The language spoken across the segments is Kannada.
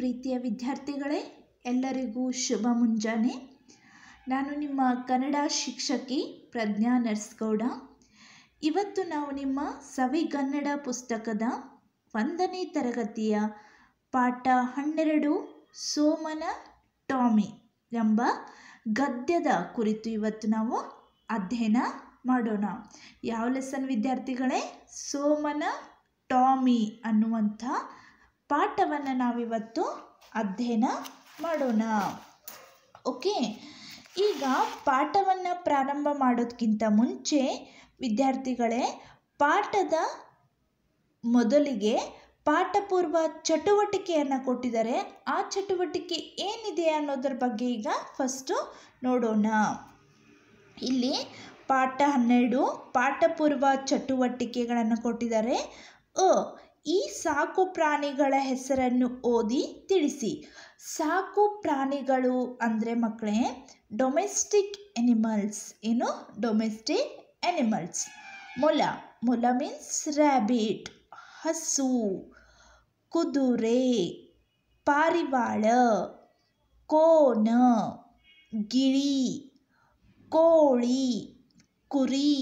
ಪ್ರೀತಿಯ ವಿದ್ಯಾರ್ಥಿಗಳೇ ಎಲ್ಲರಿಗೂ ಶುಭ ಮುಂಜಾನೆ ನಾನು ನಿಮ್ಮ ಕನ್ನಡ ಶಿಕ್ಷಕಿ ಪ್ರಜ್ಞಾ ನರ್ಸ್ಗೌಡ ಇವತ್ತು ನಾವು ನಿಮ್ಮ ಸವಿಗನ್ನಡ ಪುಸ್ತಕದ ಒಂದನೇ ತರಗತಿಯ ಪಾಠ ಹನ್ನೆರಡು ಸೋಮನ ಟಾಮಿ ಎಂಬ ಗದ್ಯದ ಕುರಿತು ಇವತ್ತು ನಾವು ಅಧ್ಯಯನ ಮಾಡೋಣ ಯಾವ ಲೆಸನ್ ವಿದ್ಯಾರ್ಥಿಗಳೇ ಸೋಮನ ಟಾಮಿ ಅನ್ನುವಂಥ ಪಾಠವನ್ನು ನಾವಿವತ್ತು ಅಧ್ಯಯನ ಮಾಡೋಣ ಓಕೆ ಈಗ ಪಾಠವನ್ನು ಪ್ರಾರಂಭ ಮಾಡೋದಕ್ಕಿಂತ ಮುಂಚೆ ವಿದ್ಯಾರ್ಥಿಗಳೇ ಪಾಠದ ಮೊದಲಿಗೆ ಪಾಠಪೂರ್ವ ಚಟುವಟಿಕೆಯನ್ನು ಕೊಟ್ಟಿದ್ದಾರೆ ಆ ಚಟುವಟಿಕೆ ಏನಿದೆ ಅನ್ನೋದ್ರ ಬಗ್ಗೆ ಈಗ ಫಸ್ಟು ನೋಡೋಣ ಇಲ್ಲಿ ಪಾಠ ಹನ್ನೆರಡು ಪಾಠಪೂರ್ವ ಚಟುವಟಿಕೆಗಳನ್ನು ಕೊಟ್ಟಿದ್ದಾರೆ ಅ ಈ ಸಾಕು ಪ್ರಾಣಿಗಳ ಹೆಸರನ್ನು ಓದಿ ತಿಳಿಸಿ ಸಾಕು ಪ್ರಾಣಿಗಳು ಅಂದರೆ ಮಕ್ಕಳೇ ಡೊಮೆಸ್ಟಿಕ್ ಎನಿಮಲ್ಸ್ ಏನು ಡೊಮೆಸ್ಟಿಕ್ ಎನಿಮಲ್ಸ್ ಮೊಲ ಮೊಲ ಮೀನ್ಸ್ ರ್ಯಾಬಿಟ್ ಹಸು ಕುದುರೆ ಪಾರಿವಾಳ ಕೋನ ಗಿಳಿ ಕೋಳಿ ಕುರಿ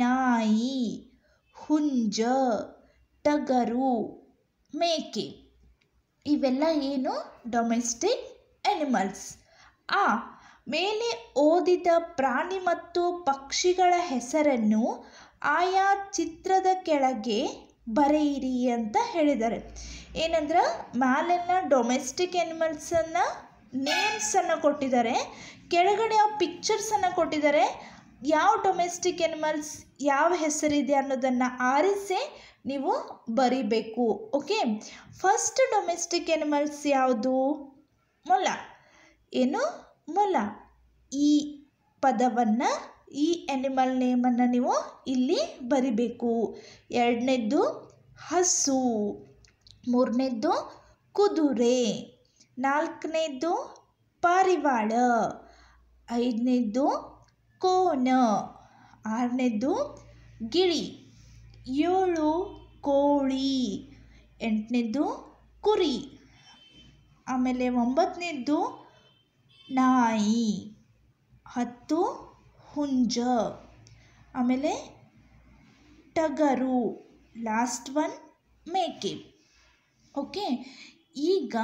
ನಾಯಿ ಹುಂಜ ಟಗರು ಮೇಕೆ ಇವೆಲ್ಲ ಏನು ಡೊಮೆಸ್ಟಿಕ್ ಎನಿಮಲ್ಸ್ ಆ ಮೇಲೆ ಓದಿದ ಪ್ರಾಣಿ ಮತ್ತು ಪಕ್ಷಿಗಳ ಹೆಸರನ್ನು ಆಯಾ ಚಿತ್ರದ ಕೆಳಗೆ ಬರೆಯಿರಿ ಅಂತ ಹೇಳಿದ್ದಾರೆ ಏನಂದ್ರೆ ಮ್ಯಾಲೆಲ್ಲ ಡೊಮೆಸ್ಟಿಕ್ ಎನಿಮಲ್ಸನ್ನು ನೇಮ್ಸನ್ನು ಕೊಟ್ಟಿದ್ದಾರೆ ಕೆಳಗಡೆ ಆ ಪಿಕ್ಚರ್ಸನ್ನು ಕೊಟ್ಟಿದ್ದಾರೆ ಯಾವ ಡೊಮೆಸ್ಟಿಕ್ ಎನಿಮಲ್ಸ್ ಯಾವ ಹೆಸರಿದೆ ಅನ್ನೋದನ್ನು ಆರಿಸಿ ನೀವು ಬರಿಬೇಕು ಓಕೆ ಫಸ್ಟ್ ಡೊಮೆಸ್ಟಿಕ್ ಎನಿಮಲ್ಸ್ ಯಾವುದು ಮೊಲ ಏನು ಮೊಲ ಈ ಪದವನ್ನು ಈ ಎನಿಮಲ್ ನೇಮನ್ನು ನೀವು ಇಲ್ಲಿ ಬರಿಬೇಕು ಎರಡನೇದ್ದು ಹಸು ಮೂರನೇದ್ದು ಕುದುರೆ ನಾಲ್ಕನೇದ್ದು ಪಾರಿವಾಳ ಐದನೇದ್ದು ಕೋಣ ಆರನೇದ್ದು ಗಿಳಿ ಏಳು ಕೋಳಿ ಎಂಟನೇದು ಕುರಿ ಆಮೇಲೆ ಒಂಬತ್ತನೇದು ನಾಯಿ ಹತ್ತು ಹುಂಜ ಆಮೇಲೆ ಟಗರು ಲಾಸ್ಟ್ ಒನ್ ಮೇಕೆ ಓಕೆ ಈಗ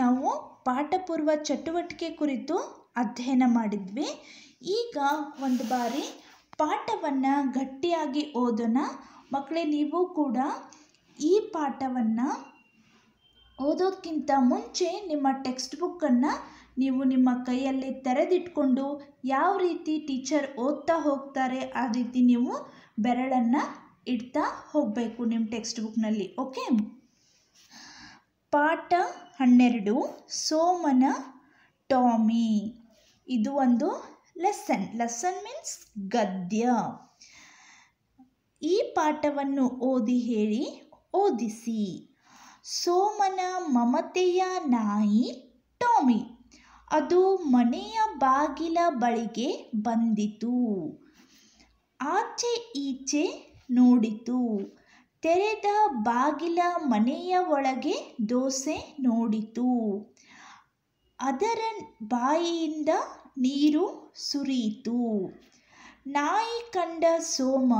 ನಾವು ಪಾಠಪೂರ್ವ ಚಟುವಟಿಕೆ ಕುರಿತು ಅಧ್ಯಯನ ಮಾಡಿದ್ವಿ ಈಗ ಒಂದು ಬಾರಿ ಪಾಠವನ್ನು ಗಟ್ಟಿಯಾಗಿ ಓದೋಣ ಮಕ್ಕಳೇ ನೀವು ಕೂಡ ಈ ಪಾಠವನ್ನು ಓದೋಕ್ಕಿಂತ ಮುಂಚೆ ನಿಮ್ಮ ಟೆಕ್ಸ್ಟ್ ಬುಕ್ಕನ್ನು ನೀವು ನಿಮ್ಮ ಕೈಯಲ್ಲಿ ತೆರೆದಿಟ್ಕೊಂಡು ಯಾವ ರೀತಿ ಟೀಚರ್ ಓದ್ತಾ ಹೋಗ್ತಾರೆ ಆ ರೀತಿ ನೀವು ಬೆರಳನ್ನು ಇಡ್ತಾ ಹೋಗಬೇಕು ನಿಮ್ಮ ಟೆಕ್ಸ್ಟ್ ಬುಕ್ನಲ್ಲಿ ಓಕೆ ಪಾಠ ಹನ್ನೆರಡು ಸೋಮನ ಟಾಮಿ ಇದು ಒಂದು ಲೆಸನ್ ಲೆಸನ್ ಮೀನ್ಸ್ ಗದ್ಯ ಈ ಪಾಠವನ್ನು ಓದಿ ಹೇಳಿ ಓದಿಸಿ ಸೋಮನ ಮಮತೆಯ ನಾಯಿ ಟಾಮಿ ಅದು ಮನೆಯ ಬಾಗಿಲ ಬಳಿಗೆ ಬಂದಿತು ಆಚೆ ಈಚೆ ನೋಡಿತು ತೆರೆದ ಬಾಗಿಲ ಮನೆಯ ಒಳಗೆ ದೋಸೆ ನೋಡಿತು ಅದರ ಬಾಯಿಯಿಂದ ನೀರು ಸುರಿಯಿತು ನಾಯಿ ಕಂಡ ಸೋಮ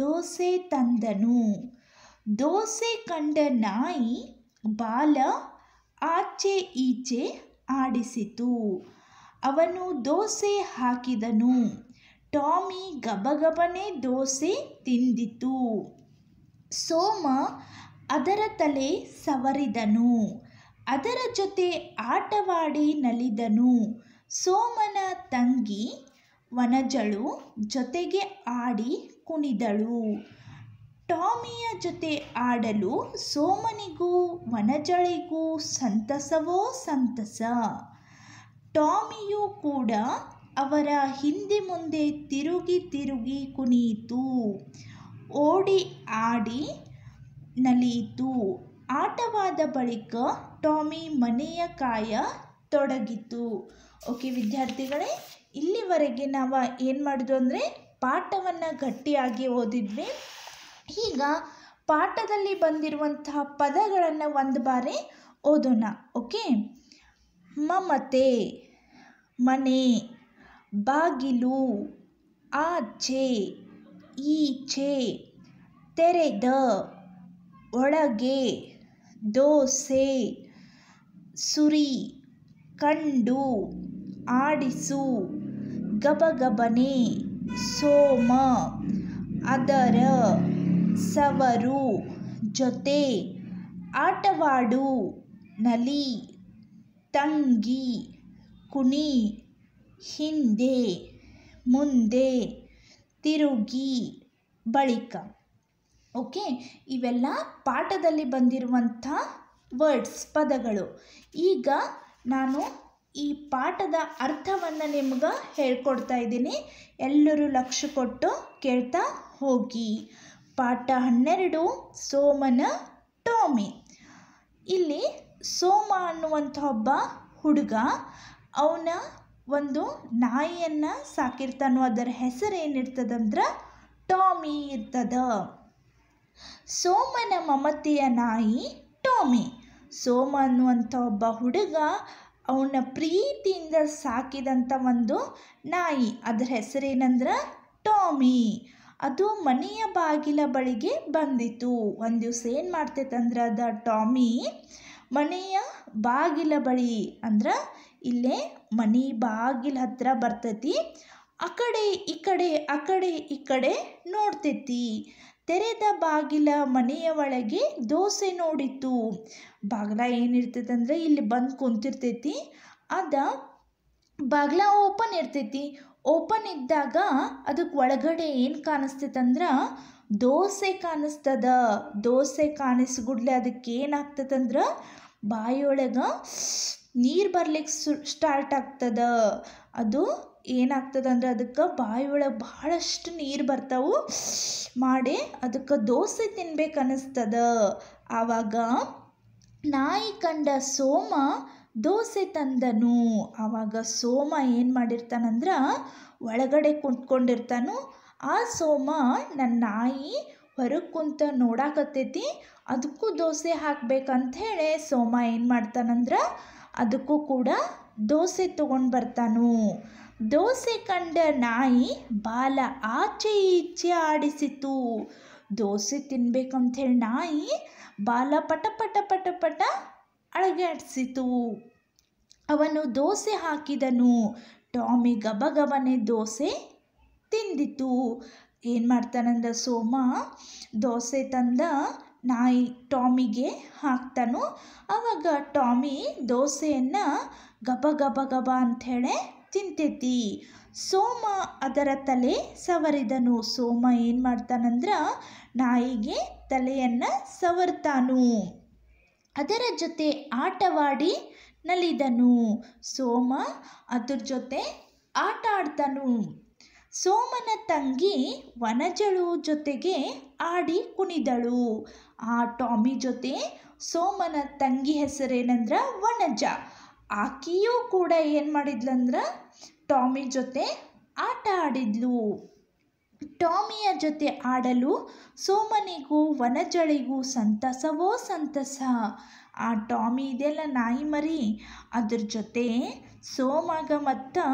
ದೋಸೆ ತಂದನು ದೋಸೆ ಕಂಡ ನಾಯಿ ಬಾಲ ಆಚೆ ಈಚೆ ಆಡಿಸಿತು ಅವನು ದೋಸೆ ಹಾಕಿದನು ಟಾಮಿ ಗಬಗಬನೆ ದೋಸೆ ತಿಂದಿತು ಸೋಮ ಅದರ ತಲೆ ಸವರಿದನು ಅದರ ಜೊತೆ ಆಟವಾಡಿ ನಲಿದನು ಸೋಮನ ತಂಗಿ ವನಜಳು ಜೊತೆಗೆ ಆಡಿ ಕುಣಿದಳು ಟಾಮಿಯ ಜೊತೆ ಆಡಲು ಸೋಮನಿಗೂ ವನಜಳಿಗೂ ಸಂತಸವೋ ಸಂತಸ ಟಾಮಿಯೂ ಕೂಡ ಅವರ ಹಿಂದೆ ಮುಂದೆ ತಿರುಗಿ ತಿರುಗಿ ಕುಣಿಯಿತು ಓಡಿ ಆಡಿ ನಲಿಯಿತು ಆಟವಾದ ಬಳಿಕ ಟಾಮಿ ಮನೆಯ ಕಾಯ ತೊಡಗಿತು ಓಕೆ ವಿದ್ಯಾರ್ಥಿಗಳೇ ಇಲ್ಲಿವರೆಗೆ ನಾವು ಏನು ಮಾಡೋದು ಅಂದರೆ ಪಾಠವನ್ನು ಗಟ್ಟಿಯಾಗಿ ಓದಿದ್ವಿ ಈಗ ಪಾಠದಲ್ಲಿ ಬಂದಿರುವಂತಹ ಪದಗಳನ್ನು ಒಂದು ಬಾರಿ ಓದೋಣ ಓಕೆ ಮಮತೆ ಮನೆ ಬಾಗಿಲು ಆಚೆ ಈಚೆ ತೆರೆದ ಒಳಗೆ ದೋಸೆ ಸುರಿ ಕಂಡು ಆಡಿಸು ಗಬಗಬನೆ ಸೋಮ ಅದರ ಸವರು ಜೊತೆ ಆಟವಾಡು ನಲಿ ತಂಗಿ ಕುಣಿ ಹಿಂದೆ ಮುಂದೆ ತಿರುಗಿ ಬಳಿಕ ಓಕೆ ಇವೆಲ್ಲ ಪಾಠದಲ್ಲಿ ಬಂದಿರುವಂಥ ವರ್ಡ್ಸ್ ಪದಗಳು ಈಗ ನಾನು ಈ ಪಾಠದ ಅರ್ಥವನ್ನು ನಿಮ್ಗೆ ಹೇಳ್ಕೊಡ್ತಾ ಇದ್ದೀನಿ ಎಲ್ಲರೂ ಲಕ್ಷ್ಯ ಕೊಟ್ಟು ಕೇಳ್ತಾ ಹೋಗಿ ಪಾಠ ಹನ್ನೆರಡು ಸೋಮನ ಟೋಮಿ ಇಲ್ಲಿ ಸೋಮ ಅನ್ನುವಂಥ ಒಬ್ಬ ಹುಡುಗ ಅವನ ಒಂದು ನಾಯಿಯನ್ನು ಸಾಕಿರ್ತಾನೋ ಅದರ ಹೆಸರು ಅಂದ್ರೆ ಟಾಮಿ ಇರ್ತದ ಸೋಮನ ಮಮತೆಯ ನಾಯಿ ಟಾಮಿ ಸೋಮ ಅನ್ನುವಂಥ ಒಬ್ಬ ಹುಡುಗ ಅವನ ಪ್ರೀತಿಯಿಂದ ಸಾಕಿದಂಥ ಒಂದು ನಾಯಿ ಅದರ ಹೆಸರೇನಂದ್ರೆ ಟಾಮಿ ಅದು ಮನೆಯ ಬಾಗಿಲ ಬಳಿಗೆ ಬಂದಿತ್ತು ಒಂದು ದಿವಸ ಏನು ಮಾಡ್ತೈತಂದ್ರೆ ಅದ ಟಾಮಿ ಮನೆಯ ಬಾಗಿಲ ಬಳಿ ಅಂದ್ರೆ ಇಲ್ಲೇ ಮನೆ ಬಾಗಿಲ ಹತ್ರ ಬರ್ತೈತಿ ಆ ಕಡೆ ಈ ಕಡೆ ಆ ಕಡೆ ಈ ಕಡೆ ನೋಡ್ತೈತಿ ತೆರೆದ ಬಾಗಿಲ ಮನೆಯ ಒಳಗೆ ದೋಸೆ ನೋಡಿತು ಬಾಗಿಲ ಏನಿರ್ತೈತಂದ್ರೆ ಇಲ್ಲಿ ಬಂದು ಕುಂತಿರ್ತೈತಿ ಅದ ಬಾಗಿಲ ಓಪನ್ ಇರ್ತೈತಿ ಓಪನ್ ಇದ್ದಾಗ ಅದಕ್ಕೆ ಒಳಗಡೆ ಏನು ಕಾಣಿಸ್ತೈತಂದ್ರೆ ದೋಸೆ ಕಾಣಿಸ್ತದ ದೋಸೆ ಕಾಣಿಸ್ಗುಡ್ಲೆ ಅದಕ್ಕೆ ಏನಾಗ್ತದಂದ್ರೆ ಬಾಯಿಯೊಳಗೆ ನೀರು ಬರ್ಲಿಕ್ಕೆ ಸು ಸ್ಟಾರ್ಟ್ ಆಗ್ತದ ಅದು ಏನಾಗ್ತದಂದ್ರೆ ಅದಕ್ಕೆ ಬಾಯಿ ಒಳಗೆ ಭಾಳಷ್ಟು ನೀರು ಬರ್ತಾವು ಮಾಡಿ ಅದಕ್ಕೆ ದೋಸೆ ತಿನ್ಬೇಕು ಅನ್ನಿಸ್ತದ ಆವಾಗ ನಾಯಿ ಕಂಡ ಸೋಮ ದೋಸೆ ತಂದನು ಆವಾಗ ಸೋಮ ಏನು ಮಾಡಿರ್ತಾನಂದ್ರೆ ಒಳಗಡೆ ಕುಂತ್ಕೊಂಡಿರ್ತಾನು ಆ ಸೋಮ ನನ್ನ ನಾಯಿ ಹೊರಗೆ ಕುಂತ ನೋಡಾಕತ್ತೈತಿ ಅದಕ್ಕೂ ದೋಸೆ ಹಾಕ್ಬೇಕಂತ ಹೇಳಿ ಸೋಮ ಏನು ಮಾಡ್ತಾನಂದ್ರೆ ಅದಕ್ಕೂ ಕೂಡ ದೋಸೆ ತೊಗೊಂಡು ಬರ್ತಾನು ದೋಸೆ ಕಂಡ ನಾಯಿ ಬಾಲ ಆಚೆ ಈಚೆ ಆಡಿಸಿತು ದೋಸೆ ಹೇಳಿ ನಾಯಿ ಬಾಲ ಪಟ ಪಟ ಪಟ ಪಟ ಅಳಗಾಡಿಸಿತು ಅವನು ದೋಸೆ ಹಾಕಿದನು ಟಾಮಿ ಗಬಗಬನೆ ದೋಸೆ ತಿಂದಿತು ಏನು ಮಾಡ್ತಾನಂದ ಸೋಮ ದೋಸೆ ತಂದ ನಾಯಿ ಟಾಮಿಗೆ ಹಾಕ್ತಾನು ಆವಾಗ ಟಾಮಿ ದೋಸೆಯನ್ನು ಗಬ ಗಬ ಗಬ ಅಂಥೇಳಿ ತಿಂತೈತಿ ಸೋಮ ಅದರ ತಲೆ ಸವರಿದನು ಸೋಮ ಏನು ಮಾಡ್ತಾನಂದ್ರೆ ನಾಯಿಗೆ ತಲೆಯನ್ನು ಸವರ್ತಾನು ಅದರ ಜೊತೆ ಆಟವಾಡಿ ನಲಿದನು ಸೋಮ ಅದ್ರ ಜೊತೆ ಆಟ ಆಡ್ತಾನು ಸೋಮನ ತಂಗಿ ವನಜಳು ಜೊತೆಗೆ ಆಡಿ ಕುಣಿದಳು ಆ ಟಾಮಿ ಜೊತೆ ಸೋಮನ ತಂಗಿ ಹೆಸರೇನಂದ್ರ ವನಜ ಆಕೆಯೂ ಕೂಡ ಏನು ಮಾಡಿದ್ಲಂದ್ರೆ ಟಾಮಿ ಜೊತೆ ಆಟ ಆಡಿದ್ಲು ಟಾಮಿಯ ಜೊತೆ ಆಡಲು ಸೋಮನಿಗೂ ವನಜಳಿಗೂ ಸಂತಸವೋ ಸಂತಸ ಆ ಟಾಮಿ ಇದೆಲ್ಲ ನಾಯಿ ಮರಿ ಅದ್ರ ಜೊತೆ ಸೋಮಗ ಮತ್ತು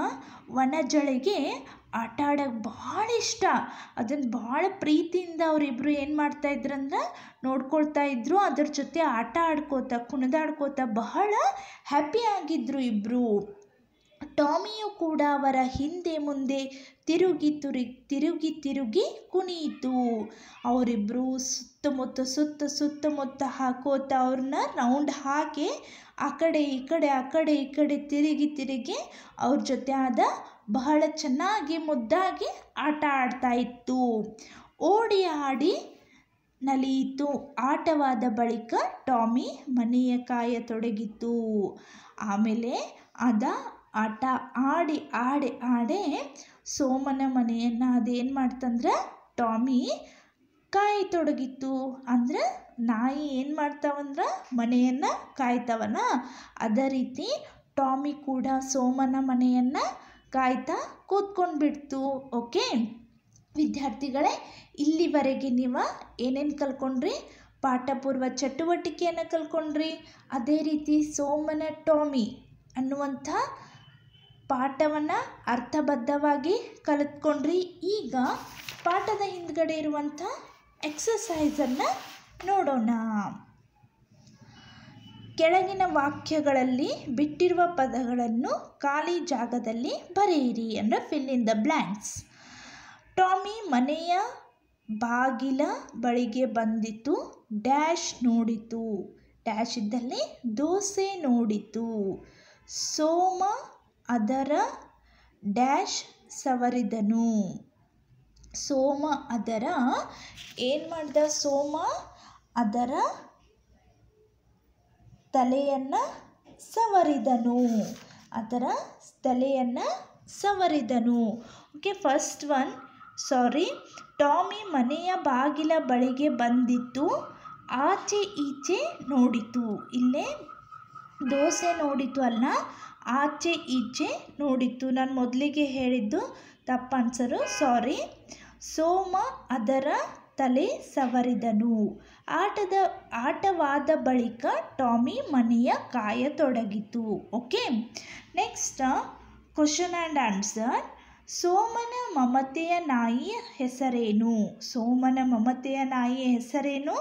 ವನಜಳಿಗೆ ಆಟ ಆಡೋಕೆ ಭಾಳ ಇಷ್ಟ ಅದನ್ನು ಭಾಳ ಪ್ರೀತಿಯಿಂದ ಅವರಿಬ್ಬರು ಏನು ಅಂದ್ರೆ ನೋಡ್ಕೊಳ್ತಾ ಇದ್ದರು ಅದ್ರ ಜೊತೆ ಆಟ ಆಡ್ಕೋತ ಕುಣಿದಾಡ್ಕೋತ ಬಹಳ ಹ್ಯಾಪಿಯಾಗಿದ್ದರು ಇಬ್ಬರು ಟಾಮಿಯು ಕೂಡ ಅವರ ಹಿಂದೆ ಮುಂದೆ ತಿರುಗಿ ತುರಿ ತಿರುಗಿ ತಿರುಗಿ ಕುಣಿಯಿತು ಅವರಿಬ್ಬರು ಸುತ್ತಮುತ್ತ ಸುತ್ತ ಸುತ್ತಮುತ್ತ ಹಾಕೋತಾ ಅವ್ರನ್ನ ರೌಂಡ್ ಹಾಕಿ ಆ ಕಡೆ ಈ ಕಡೆ ಆ ಕಡೆ ಈ ಕಡೆ ತಿರುಗಿ ತಿರುಗಿ ಅವ್ರ ಜೊತೆ ಆದ ಬಹಳ ಚೆನ್ನಾಗಿ ಮುದ್ದಾಗಿ ಆಟ ಆಡ್ತಾ ಇತ್ತು ಓಡಿ ಆಡಿ ನಲಿಯಿತು ಆಟವಾದ ಬಳಿಕ ಟಾಮಿ ಮನೆಯ ಕಾಯ ಕಾಯತೊಡಗಿತು ಆಮೇಲೆ ಅದ ಆಟ ಆಡಿ ಆಡಿ ಆಡಿ ಸೋಮನ ಮನೆಯನ್ನು ಅದೇನು ಮಾಡ್ತಂದ್ರೆ ಟಾಮಿ ತೊಡಗಿತ್ತು ಅಂದ್ರೆ ನಾಯಿ ಏನು ಮಾಡ್ತಾವಂದ್ರೆ ಮನೆಯನ್ನು ಕಾಯ್ತವನ ಅದೇ ರೀತಿ ಟಾಮಿ ಕೂಡ ಸೋಮನ ಮನೆಯನ್ನು ಕಾಯ್ತಾ ಕೂತ್ಕೊಂಡ್ಬಿಡ್ತು ಓಕೆ ವಿದ್ಯಾರ್ಥಿಗಳೇ ಇಲ್ಲಿವರೆಗೆ ನೀವು ಏನೇನು ಕಲ್ತ್ಕೊಂಡ್ರಿ ಪಾಠಪೂರ್ವ ಚಟುವಟಿಕೆಯನ್ನು ಕಲ್ಕೊಂಡ್ರಿ ಅದೇ ರೀತಿ ಸೋಮನ ಟಾಮಿ ಅನ್ನುವಂಥ ಪಾಠವನ್ನು ಅರ್ಥಬದ್ಧವಾಗಿ ಕಲಿತ್ಕೊಂಡ್ರಿ ಈಗ ಪಾಠದ ಹಿಂದ್ಗಡೆ ಇರುವಂಥ ಎಕ್ಸಸೈಸನ್ನು ನೋಡೋಣ ಕೆಳಗಿನ ವಾಕ್ಯಗಳಲ್ಲಿ ಬಿಟ್ಟಿರುವ ಪದಗಳನ್ನು ಖಾಲಿ ಜಾಗದಲ್ಲಿ ಬರೆಯಿರಿ ಅಂದರೆ fill in the blanks Tommy ಮನೆಯ ಬಾಗಿಲ ಬಳಿಗೆ ಬಂದಿತು ಡ್ಯಾಶ್ ನೋಡಿತು ಡ್ಯಾಶ್ ಇದ್ದಲ್ಲಿ ದೋಸೆ ನೋಡಿತು ಸೋಮ ಅದರ ಡ್ಯಾಶ್ ಸವರಿದನು ಸೋಮ ಅದರ ಏನು ಮಾಡ್ದ ಸೋಮ ಅದರ ತಲೆಯನ್ನು ಸವರಿದನು ಅದರ ತಲೆಯನ್ನು ಸವರಿದನು ಓಕೆ ಫಸ್ಟ್ ಒನ್ ಸಾರಿ ಟಾಮಿ ಮನೆಯ ಬಾಗಿಲ ಬಳಿಗೆ ಬಂದಿತ್ತು ಆಚೆ ಈಚೆ ನೋಡಿತು ಇಲ್ಲೇ ದೋಸೆ ನೋಡಿತು ಅಲ್ಲ ಆಚೆ ಈಚೆ ನೋಡಿತ್ತು ನಾನು ಮೊದಲಿಗೆ ಹೇಳಿದ್ದು ತಪ್ಪನ್ಸರು ಸಾರಿ ಸೋಮ ಅದರ ತಲೆ ಸವರಿದನು ಆಟದ ಆಟವಾದ ಬಳಿಕ ಟಾಮಿ ಮನೆಯ ಕಾಯತೊಡಗಿತು okay next question and answer ಸೋಮನ ಮಮತೆಯ ನಾಯಿಯ ಹೆಸರೇನು ಸೋಮನ ಮಮತೆಯ ನಾಯಿಯ ಹೆಸರೇನು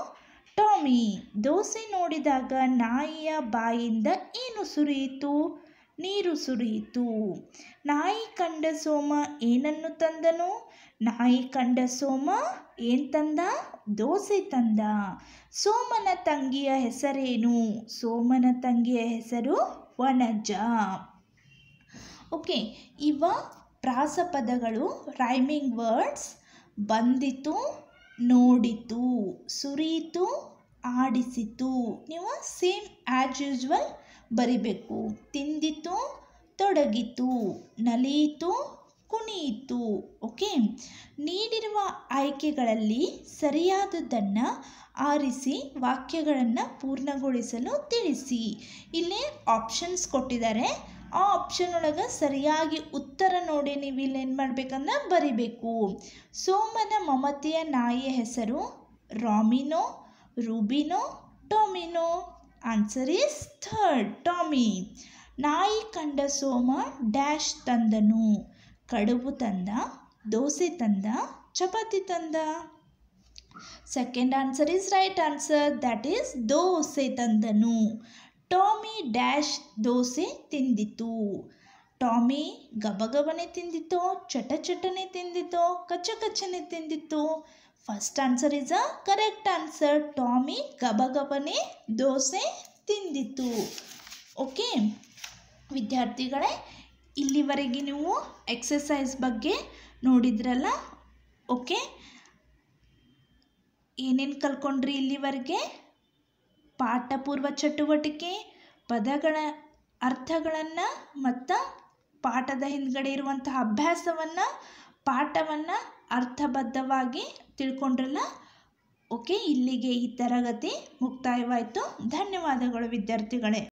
ಟಾಮಿ ದೋಸೆ ನೋಡಿದಾಗ ನಾಯಿಯ ಬಾಯಿಂದ ಏನು ಸುರಿಯಿತು ನೀರು ಸುರಿಯಿತು ನಾಯಿ ಕಂಡ ಸೋಮ ಏನನ್ನು ತಂದನು ನಾಯಿ ಕಂಡ ಸೋಮ ಏನು ತಂದ ದೋಸೆ ತಂದ ಸೋಮನ ತಂಗಿಯ ಹೆಸರೇನು ಸೋಮನ ತಂಗಿಯ ಹೆಸರು ವನಜ ಓಕೆ ಇವ ಪ್ರಾಸ ಪದಗಳು ರೈಮಿಂಗ್ ವರ್ಡ್ಸ್ ಬಂದಿತು ನೋಡಿತು ಸುರಿಯಿತು ಆಡಿಸಿತು ನೀವು ಸೇಮ್ ಆ್ಯಸ್ ಯೂಸ್ವಲ್ ಬರಿಬೇಕು ತಿಂದಿತು ತೊಡಗಿತು ನಲಿಯಿತು ಕುಣಿಯಿತು ಓಕೆ ನೀಡಿರುವ ಆಯ್ಕೆಗಳಲ್ಲಿ ಸರಿಯಾದದ್ದನ್ನು ಆರಿಸಿ ವಾಕ್ಯಗಳನ್ನು ಪೂರ್ಣಗೊಳಿಸಲು ತಿಳಿಸಿ ಇಲ್ಲಿ ಆಪ್ಷನ್ಸ್ ಕೊಟ್ಟಿದ್ದಾರೆ ಆ ಆಪ್ಷನ್ ಒಳಗೆ ಸರಿಯಾಗಿ ಉತ್ತರ ನೋಡಿ ನೀವು ಇಲ್ಲೇನು ಮಾಡಬೇಕಂದ್ರೆ ಬರಿಬೇಕು ಸೋಮನ ಮಮತೆಯ ನಾಯಿಯ ಹೆಸರು ರಾಮಿನೋ ರೂಬಿನೋ ಟೊಮಿನೋ ಆನ್ಸರ್ ಈಸ್ ಥರ್ಡ್ ಟಾಮಿ ನಾಯಿ ಕಂಡ ಸೋಮ ಡ್ಯಾಶ್ ತಂದನು ಕಡುಬು ತಂದ ದೋಸೆ ತಂದ ಚಪಾತಿ ತಂದ second answer is right answer that is dosa ತಂದನು ಟಾಮಿ ಡ್ಯಾಶ್ ದೋಸೆ ತಿಂದಿತು ಟಾಮಿ ಗಬಗಬನೆ ತಿಂದಿತ್ತು ಚಟ ಚಟನೆ ತಿಂದಿತ್ತು ಕಚ್ಚ ಕಚ್ಚನೆ ತಿಂದಿತ್ತು first answer is a correct answer Tommy ಗಬಗಬನೆ ದೋಸೆ ತಿಂದಿತ್ತು ಓಕೆ ವಿದ್ಯಾರ್ಥಿಗಳೇ ಇಲ್ಲಿವರೆಗೆ ನೀವು ಎಕ್ಸಸೈಸ್ ಬಗ್ಗೆ ನೋಡಿದ್ರಲ್ಲ ಓಕೆ ಏನೇನು ಕಲ್ಕೊಂಡ್ರಿ ಇಲ್ಲಿವರೆಗೆ ಪಾಠಪೂರ್ವ ಚಟುವಟಿಕೆ ಪದಗಳ ಅರ್ಥಗಳನ್ನು ಮತ್ತು ಪಾಠದ ಹಿಂದ್ಗಡೆ ಇರುವಂತಹ ಅಭ್ಯಾಸವನ್ನು ಪಾಠವನ್ನು ಅರ್ಥಬದ್ಧವಾಗಿ ತಿಳ್ಕೊಂಡ್ರಲ್ಲ ಓಕೆ ಇಲ್ಲಿಗೆ ಈ ತರಗತಿ ಮುಕ್ತಾಯವಾಯಿತು ಧನ್ಯವಾದಗಳು ವಿದ್ಯಾರ್ಥಿಗಳೇ